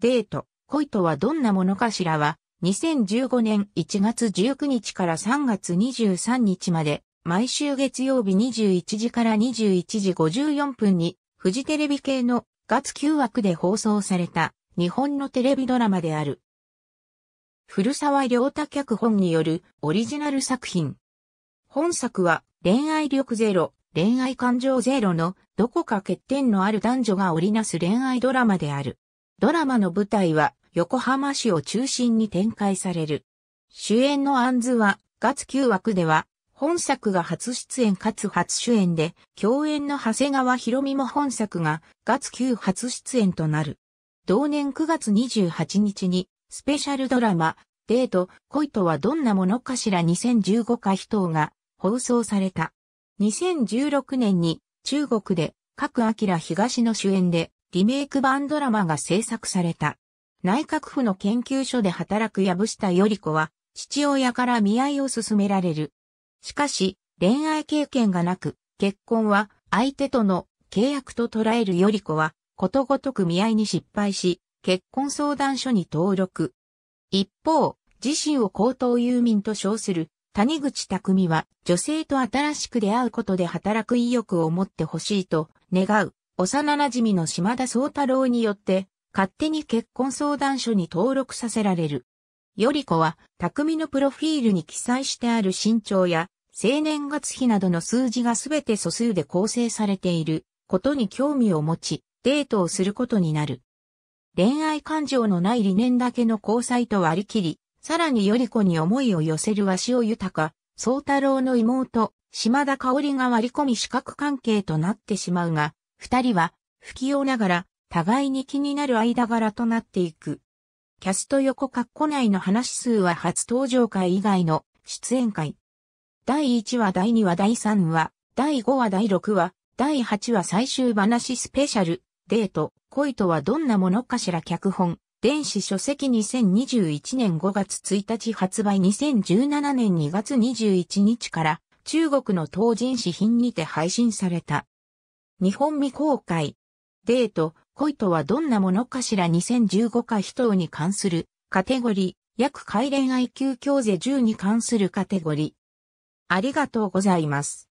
デート、恋とはどんなものかしらは、2015年1月19日から3月23日まで、毎週月曜日21時から21時54分に、フジテレビ系の月9枠で放送された、日本のテレビドラマである。古沢良太脚本によるオリジナル作品。本作は恋愛力ゼロ、恋愛感情ゼロのどこか欠点のある男女が織りなす恋愛ドラマである。ドラマの舞台は横浜市を中心に展開される。主演のアンズは月9枠では本作が初出演かつ初主演で、共演の長谷川博美も本作が月9初出演となる。同年9月28日にスペシャルドラマ、デート、恋とはどんなものかしら2015回等が放送された。2016年に中国で各明東の主演でリメイク版ドラマが制作された。内閣府の研究所で働く藪下より子は、父親から見合いを勧められる。しかし、恋愛経験がなく、結婚は相手との契約と捉えるより子は、ことごとく見合いに失敗し、結婚相談所に登録。一方、自身を高等遊民と称する谷口匠は、女性と新しく出会うことで働く意欲を持ってほしいと願う。幼馴染の島田宗太郎によって、勝手に結婚相談所に登録させられる。より子は、匠のプロフィールに記載してある身長や、生年月日などの数字がすべて素数で構成されていることに興味を持ち、デートをすることになる。恋愛感情のない理念だけの交際と割り切り、さらにより子に思いを寄せる鷲尾豊、宗太郎の妹、島田香織が割り込み視覚関係となってしまうが、二人は不器用ながら互いに気になる間柄となっていく。キャスト横括弧内の話数は初登場回以外の出演回。第1話第2話第3話、第5話第6話、第8話最終話スペシャル、デート、恋とはどんなものかしら脚本、電子書籍2021年5月1日発売2017年2月21日から中国の当人誌品にて配信された。日本未公開。デート、恋とはどんなものかしら2015か人に関するカテゴリー、約海恋 IQ 教税10に関するカテゴリー。ありがとうございます。